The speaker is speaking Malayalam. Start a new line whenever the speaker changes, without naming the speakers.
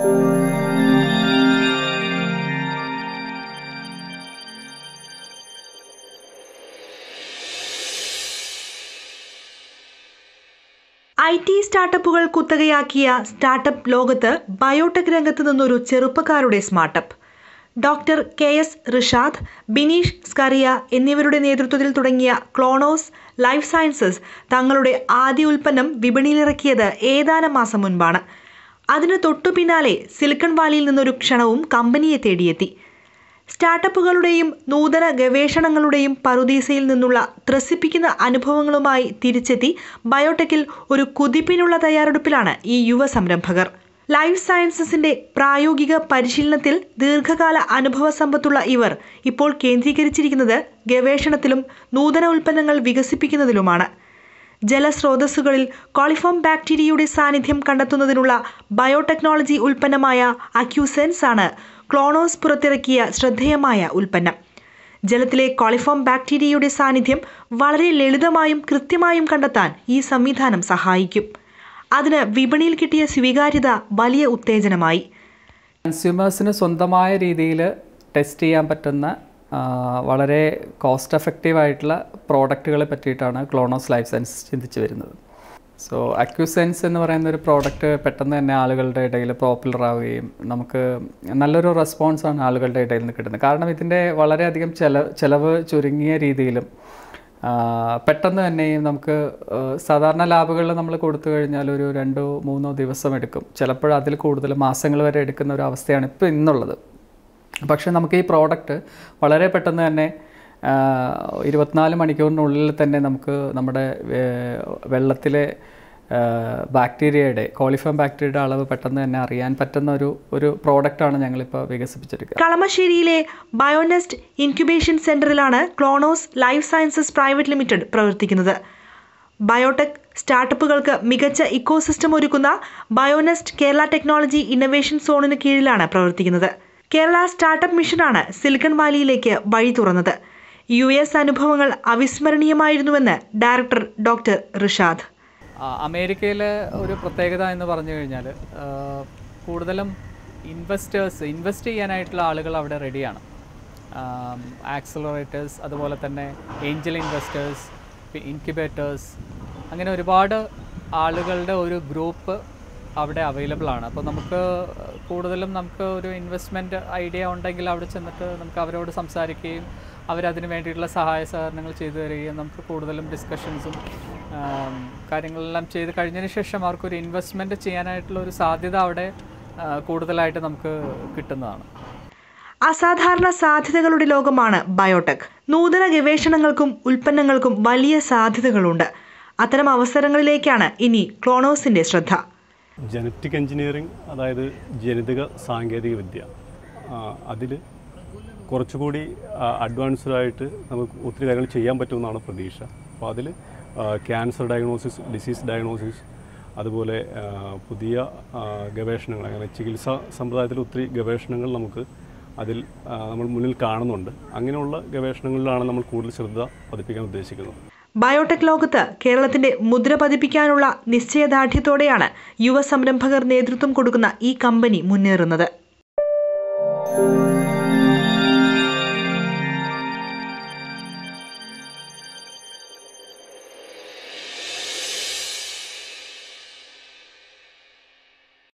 ഐ ടി സ്റ്റാർട്ടപ്പുകൾ കുത്തകയാക്കിയ സ്റ്റാർട്ടപ്പ് ലോകത്ത് ബയോടെക് രംഗത്ത് നിന്നൊരു ചെറുപ്പക്കാരുടെ startup doctor K S Rishad Bineesh Skaria എന്നിവരുടെ നേതൃത്വത്തിൽ തുടങ്ങിയ ക്ലോണോസ് ലൈഫ് സയൻസസ് തങ്ങളുടെ ആദ്യ ഉൽപ്പന്നം വിപണിയിലിറക്കിയത് ഏതാനും മാസം മുൻപാണ് അതിന് തൊട്ടു പിന്നാലെ സിലിക്കൺ വാലിയിൽ നിന്നൊരു ക്ഷണവും കമ്പനിയെ തേടിയെത്തി സ്റ്റാർട്ടപ്പുകളുടെയും നൂതന ഗവേഷണങ്ങളുടെയും പറുദീസയിൽ നിന്നുള്ള ത്രസിപ്പിക്കുന്ന അനുഭവങ്ങളുമായി തിരിച്ചെത്തി ബയോടെക്കിൽ ഒരു കുതിപ്പിനുള്ള തയ്യാറെടുപ്പിലാണ് ഈ യുവ സംരംഭകർ ലൈഫ് സയൻസസിന്റെ പ്രായോഗിക പരിശീലനത്തിൽ ദീർഘകാല അനുഭവ സമ്പത്തുള്ള ഇവർ ഇപ്പോൾ കേന്ദ്രീകരിച്ചിരിക്കുന്നത് ഗവേഷണത്തിലും നൂതന ഉൽപ്പന്നങ്ങൾ വികസിപ്പിക്കുന്നതിലുമാണ് ജലസ്രോതസ്സുകളിൽ കോളിഫോം ബാക്ടീരിയയുടെ സാന്നിധ്യം കണ്ടെത്തുന്നതിനുള്ള ബയോടെക്നോളജി ഉൽപ്പന്നമായ അക്യൂസെൻസ് ആണ് ക്ലോണോസ് പുറത്തിറക്കിയ ശ്രദ്ധേയമായ ഉൽപ്പന്നം ജലത്തിലെ കോളിഫോം ബാക്ടീരിയയുടെ സാന്നിധ്യം വളരെ ലളിതമായും കൃത്യമായും കണ്ടെത്താൻ ഈ സംവിധാനം സഹായിക്കും അതിന് വിപണിയിൽ കിട്ടിയ സ്വീകാര്യത വലിയ ഉത്തേജനമായി കൺസ്യൂമേഴ്സിന് സ്വന്തമായ രീതിയിൽ ടെസ്റ്റ് ചെയ്യാൻ
പറ്റുന്ന വളരെ കോസ്റ്റ് എഫക്റ്റീവ് ആയിട്ടുള്ള പ്രോഡക്റ്റുകളെ പറ്റിയിട്ടാണ് ക്ലോണോസ് ലൈഫ് സയൻസ് ചിന്തിച്ച് വരുന്നത് സോ അക്യൂസെൻസ് എന്ന് പറയുന്ന ഒരു പ്രോഡക്റ്റ് പെട്ടെന്ന് തന്നെ ആളുകളുടെ ഇടയിൽ പോപ്പുലർ ആവുകയും നമുക്ക് നല്ലൊരു റെസ്പോൺസാണ് ആളുകളുടെ ഇടയിൽ നിന്ന് കിട്ടുന്നത് കാരണം ഇതിൻ്റെ വളരെയധികം ചെല ചിലവ് ചുരുങ്ങിയ രീതിയിലും പെട്ടെന്ന് തന്നെയും നമുക്ക് സാധാരണ ലാബുകളിൽ നമ്മൾ കൊടുത്തു കഴിഞ്ഞാൽ ഒരു രണ്ടോ മൂന്നോ ദിവസം എടുക്കും ചിലപ്പോൾ അതിൽ കൂടുതൽ മാസങ്ങൾ വരെ എടുക്കുന്ന ഒരു അവസ്ഥയാണ് ഇപ്പോൾ ഇന്നുള്ളത് പക്ഷേ നമുക്ക് ഈ പ്രോഡക്റ്റ് വളരെ പെട്ടെന്ന് തന്നെ ഇരുപത്തിനാല് മണിക്കൂറിനുള്ളിൽ തന്നെ നമുക്ക് നമ്മുടെ വെള്ളത്തിലെ ബാക്ടീരിയയുടെ കോളിഫം ബാക്ടീരിയയുടെ അളവ് പെട്ടെന്ന് തന്നെ അറിയാൻ പറ്റുന്ന ഒരു ഒരു പ്രോഡക്റ്റാണ് ഞങ്ങളിപ്പോൾ വികസിപ്പിച്ചെടുക്കുക
കളമശ്ശേരിയിലെ ബയോനെസ്റ്റ് ഇൻക്യുബേഷൻ സെന്ററിലാണ് Clonos life sciences private limited പ്രവർത്തിക്കുന്നത് ബയോടെക് സ്റ്റാർട്ടപ്പുകൾക്ക് മികച്ച ഇക്കോസിസ്റ്റം ഒരുക്കുന്ന ബയോനെസ്റ്റ് കേരള ടെക്നോളജി ഇന്നവേഷൻ സോണിന് കീഴിലാണ് പ്രവർത്തിക്കുന്നത് കേരള സ്റ്റാർട്ടപ്പ് മിഷനാണ് സിലിക്കൺ വാലിയിലേക്ക് വഴി തുറന്നത് യു എസ് അനുഭവങ്ങൾ അവിസ്മരണീയമായിരുന്നുവെന്ന് ഡയറക്ടർ ഡോക്ടർ റിഷാദ്
അമേരിക്കയിലെ ഒരു പ്രത്യേകത എന്ന് പറഞ്ഞു കഴിഞ്ഞാൽ കൂടുതലും ഇൻവെസ്റ്റേഴ്സ് ഇൻവെസ്റ്റ് ചെയ്യാനായിട്ടുള്ള ആളുകൾ അവിടെ റെഡിയാണ് ആക്സലറേറ്റേഴ്സ് അതുപോലെ തന്നെ ഏഞ്ചൽ ഇൻവെസ്റ്റേഴ്സ് ഇൻക്യുബേറ്റേഴ്സ് അങ്ങനെ ഒരുപാട് ആളുകളുടെ ഒരു ഗ്രൂപ്പ് അവിടെ അവൈലബിൾ ആണ് അപ്പോൾ നമുക്ക് കൂടുതലും നമുക്ക് ഒരു ഇൻവെസ്റ്റ്മെൻറ്റ് ഐഡിയ ഉണ്ടെങ്കിൽ അവിടെ ചെന്നിട്ട് നമുക്ക് അവരോട് സംസാരിക്കുകയും അവരതിന് വേണ്ടിയിട്ടുള്ള സഹായ സഹകരണങ്ങൾ ചെയ്തു തരികയും നമുക്ക് കൂടുതലും ഡിസ്കഷൻസും കാര്യങ്ങളെല്ലാം ചെയ്ത് കഴിഞ്ഞതിന് ശേഷം അവർക്കൊരു ഇൻവെസ്റ്റ്മെൻറ്റ് ചെയ്യാനായിട്ടുള്ള ഒരു സാധ്യത അവിടെ കൂടുതലായിട്ട് നമുക്ക് കിട്ടുന്നതാണ്
അസാധാരണ സാധ്യതകളുടെ ലോകമാണ് ബയോടെക് നൂതന ഗവേഷണങ്ങൾക്കും ഉൽപ്പന്നങ്ങൾക്കും വലിയ സാധ്യതകളുണ്ട് അത്തരം അവസരങ്ങളിലേക്കാണ് ഇനി ക്ലോണോസിന്റെ ശ്രദ്ധ
ജനറ്റിക് എഞ്ചിനീയറിംഗ് അതായത് ജനിതക സാങ്കേതിക വിദ്യ അതിൽ കുറച്ചുകൂടി അഡ്വാൻസ്ഡായിട്ട് നമുക്ക് ഒത്തിരി കാര്യങ്ങൾ ചെയ്യാൻ പറ്റുമെന്നാണ് പ്രതീക്ഷ അപ്പോൾ അതിൽ ക്യാൻസർ ഡയഗ്നോസിസ് ഡിസീസ് ഡയഗ്നോസിസ് അതുപോലെ പുതിയ ഗവേഷണങ്ങൾ അങ്ങനെ ചികിത്സാ സമ്പ്രദായത്തിൽ ഒത്തിരി ഗവേഷണങ്ങൾ നമുക്ക് അതിൽ നമ്മൾ മുന്നിൽ കാണുന്നുണ്ട് അങ്ങനെയുള്ള ഗവേഷണങ്ങളിലാണ് നമ്മൾ കൂടുതൽ ശ്രദ്ധ പതിപ്പിക്കാൻ ഉദ്ദേശിക്കുന്നത്
ബയോടെക് ലോകത്ത് കേരളത്തിന്റെ മുദ്ര പതിപ്പിക്കാനുള്ള നിശ്ചയദാർഢ്യത്തോടെയാണ് യുവ സംരംഭകർ നേതൃത്വം കൊടുക്കുന്ന ഈ കമ്പനി മുന്നേറുന്നത്